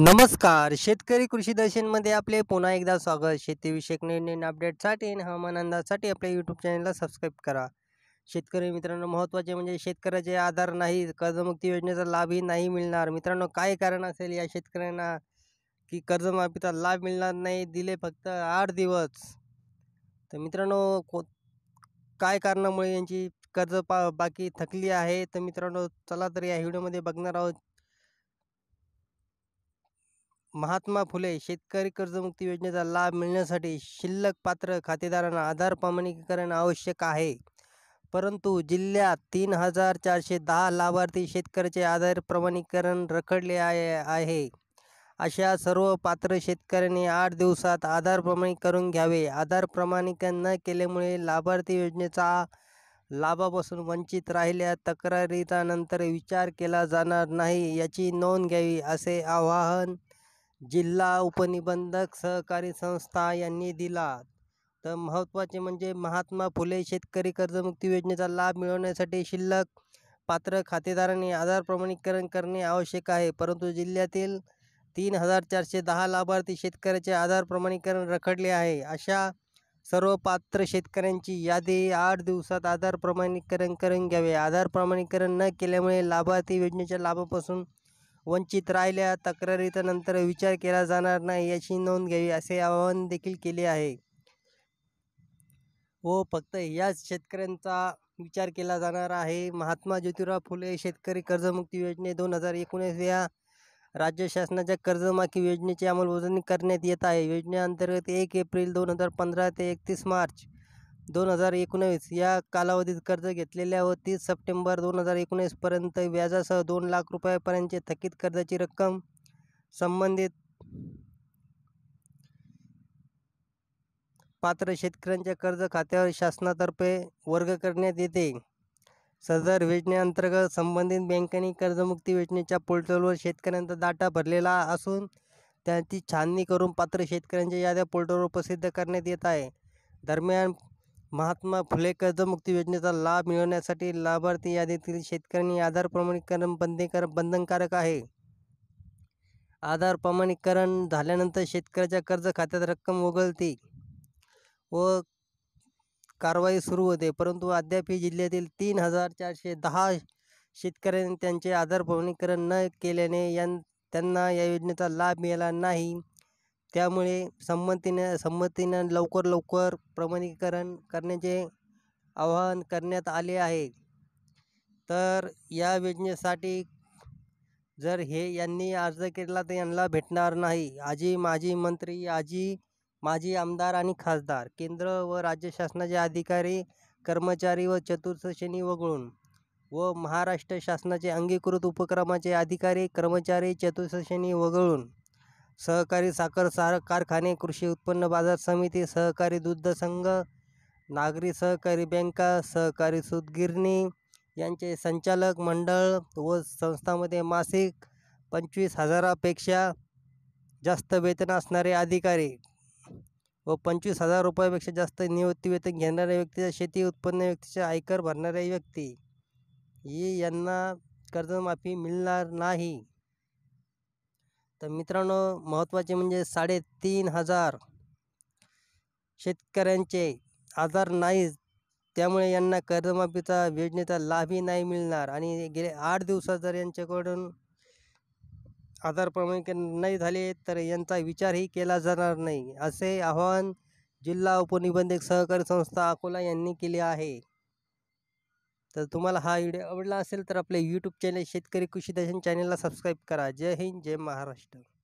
नमस्कार शेतकरी कृषी दर्शनमध्ये आपले पुन्हा एकदा स्वागत शेतीविषयक नवीन अपडेटसाठी आणि हवामान अंदाजसाठी आपल्या यूट्यूब चॅनलला सबस्क्राईब करा शेतकरी मित्रांनो महत्त्वाचे म्हणजे शेतकऱ्याचे आधार नाही कर्जमुक्ती योजनेचा लाभही नाही मिळणार मित्रांनो काय कारण असेल या शेतकऱ्यांना की कर्जमाफीचा लाभ मिळणार नाही दिले फक्त आठ दिवस तर मित्रांनो को काय कारणामुळे यांची कर्ज पा बाकी थकली आहे तर मित्रांनो चला तर या व्हिडिओमध्ये बघणार आहोत महात्मा फुले शेतकरी कर्जमुक्ती योजनेचा लाभ मिळण्यासाठी शिल्लक पात्र खातेदारांना आधार प्रमाणीकरण आवश्यक आहे परंतु जिल्ह्यात तीन हजार चारशे दहा लाभार्थी शेतकऱ्याचे आधार प्रमाणीकरण रखडले आहे आहे अशा सर्व पात्र शेतकऱ्यांनी आठ दिवसात आधार प्रमाणित करून घ्यावे आधार प्रमाणीकरण न केल्यामुळे लाभार्थी योजनेचा लाभापासून वंचित राहिल्या तक्रारीचा नंतर विचार केला जाणार नाही याची नोंद घ्यावी असे आवाहन जिल्हा उपनिबंधक सहकारी संस्था यांनी दिला तर महत्त्वाचे म्हणजे महात्मा फुले शेतकरी कर्जमुक्ती योजनेचा लाभ मिळवण्यासाठी शिल्लक पात्र खातेदारांनी आधार प्रमाणीकरण करणे आवश्यक आहे परंतु जिल्ह्यातील तीन हजार चारशे दहा लाभार्थी शेतकऱ्याचे आधार प्रमाणीकरण रखडले आहे अशा सर्व पात्र शेतकऱ्यांची यादी आठ दिवसात आधार प्रमाणीकरण करून घ्यावे आधार प्रमाणीकरण न केल्यामुळे लाभार्थी योजनेच्या लाभापासून वंचित राहिल्या तक्रारीचा नंतर विचार केला जाणार नाही याची नोंद घ्यावी असे आवाहन देखील केले आहे व फक्त याच शेतकऱ्यांचा विचार केला जाणार आहे महात्मा ज्योतिराव फुले शेतकरी कर्जमुक्ती योजने दोन हजार एकोणीस या राज्य शासनाच्या कर्जमाफी योजनेची अंमलबजावणी करण्यात येत आहे योजनेअंतर्गत एक एप्रिल दोन हजार पंधरा ते एकतीस मार्च दोन हजार एकोणीस या कालावधीत कर्ज घेतलेल्या व तीस सप्टेंबर दोन हजार एकोणीसपर्यंत व्याजासह दोन लाख रुपयापर्यंतचे थकीत कर्जाची रक्कम संबंधित पात्र शेतकऱ्यांच्या कर्ज खात्यावर शासनातर्फे वर्ग करण्यात येते सदर योजनेअंतर्गत संबंधित बँकांनी कर्जमुक्ती योजनेच्या पोर्टलवर शेतकऱ्यांचा डाटा भरलेला असून त्यांची छाननी करून पात्र शेतकऱ्यांच्या याद्या पोर्टलवर प्रसिद्ध करण्यात येत आहे दरम्यान महात्मा फुले कर्जमुक्ती योजनेचा लाभ मिळवण्यासाठी लाभार्थी यादीतील शेतकऱ्यांनी आधार प्रमाणीकरण बंदीकर बंधनकारक आहे आधार प्रमाणीकरण झाल्यानंतर शेतकऱ्याच्या कर्ज खात्यात रक्कम वगळते व कारवाई सुरू होते परंतु अद्यापही जिल्ह्यातील तीन हजार चारशे दहा शेतकऱ्यांनी त्यांचे आधार प्रमाणीकरण न केल्याने यां त्यांना या योजनेचा लाभ मिळाला नाही त्यामुळे संमतीने संमतीनं लवकर लवकर प्रमाणीकरण करण्याचे आवाहन करण्यात आले आहे तर या योजनेसाठी जर हे यांनी अर्ज केला तर यांना भेटणार नाही आजी माजी मंत्री आजी माजी आमदार आणि खासदार केंद्र व राज्य शासनाचे अधिकारी कर्मचारी व चतुर्थश्रेणी वगळून व महाराष्ट्र शासनाचे अंगीकृत उपक्रमाचे अधिकारी कर्मचारी चतुर्थश्रेणी वगळून सहकारी साखर सार कारखाने कृषी उत्पन्न बाजार समिती सहकारी दुग्ध संघ नागरी सहकारी बँका सहकारी सुदगिरणी यांचे संचालक मंडळ व संस्थांमध्ये मासिक पंचवीस हजारापेक्षा जास्त वेतन असणारे अधिकारी व पंचवीस हजार रुपयापेक्षा जास्त निवृत्ती वेतन घेणाऱ्या व्यक्तीचा शेती उत्पन्न व्यक्तीचा आयकर भरणाऱ्या व्यक्ती ही यांना कर्जमाफी मिळणार नाही तर मित्रांनो महत्त्वाचे म्हणजे साडेतीन हजार शेतकऱ्यांचे आधार नाहीच त्यामुळे यांना कर्जमाफीचा योजनेचा लाभही नाही मिळणार आणि गेले आठ दिवसात जर यांच्याकडून आधार नाही झाले तर यांचा विचारही केला जाणार नाही असे आवाहन जिल्हा उपनिबंधक सहकारी संस्था अकोला यांनी केले आहे तर तुम्हाला हा व्हिडिओ आवडला असेल तर आपल्या यूट्यूब चॅनल शेतकरी कृषी दर्शन चॅनलला सबस्क्राईब करा जय हिंद जय महाराष्ट्र